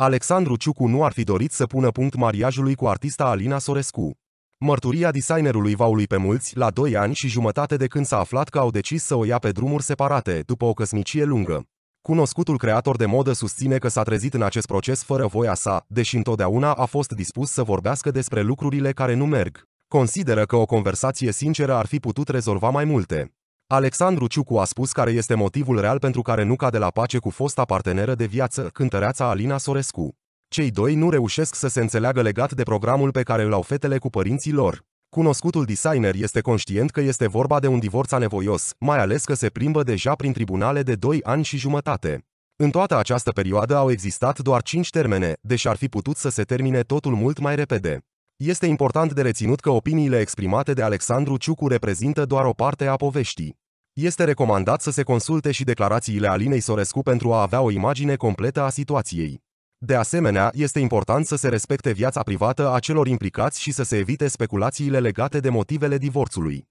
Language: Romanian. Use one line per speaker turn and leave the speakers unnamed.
Alexandru Ciucu nu ar fi dorit să pună punct mariajului cu artista Alina Sorescu. Mărturia designerului Vaului pe mulți, la doi ani și jumătate de când s-a aflat că au decis să o ia pe drumuri separate, după o căsnicie lungă. Cunoscutul creator de modă susține că s-a trezit în acest proces fără voia sa, deși întotdeauna a fost dispus să vorbească despre lucrurile care nu merg. Consideră că o conversație sinceră ar fi putut rezolva mai multe. Alexandru Ciucu a spus care este motivul real pentru care nu cade la pace cu fosta parteneră de viață, cântăreața Alina Sorescu. Cei doi nu reușesc să se înțeleagă legat de programul pe care îl au fetele cu părinții lor. Cunoscutul designer este conștient că este vorba de un divorț anevoios, mai ales că se plimbă deja prin tribunale de 2 ani și jumătate. În toată această perioadă au existat doar 5 termene, deși ar fi putut să se termine totul mult mai repede. Este important de reținut că opiniile exprimate de Alexandru Ciucu reprezintă doar o parte a poveștii. Este recomandat să se consulte și declarațiile Alinei Sorescu pentru a avea o imagine completă a situației. De asemenea, este important să se respecte viața privată a celor implicați și să se evite speculațiile legate de motivele divorțului.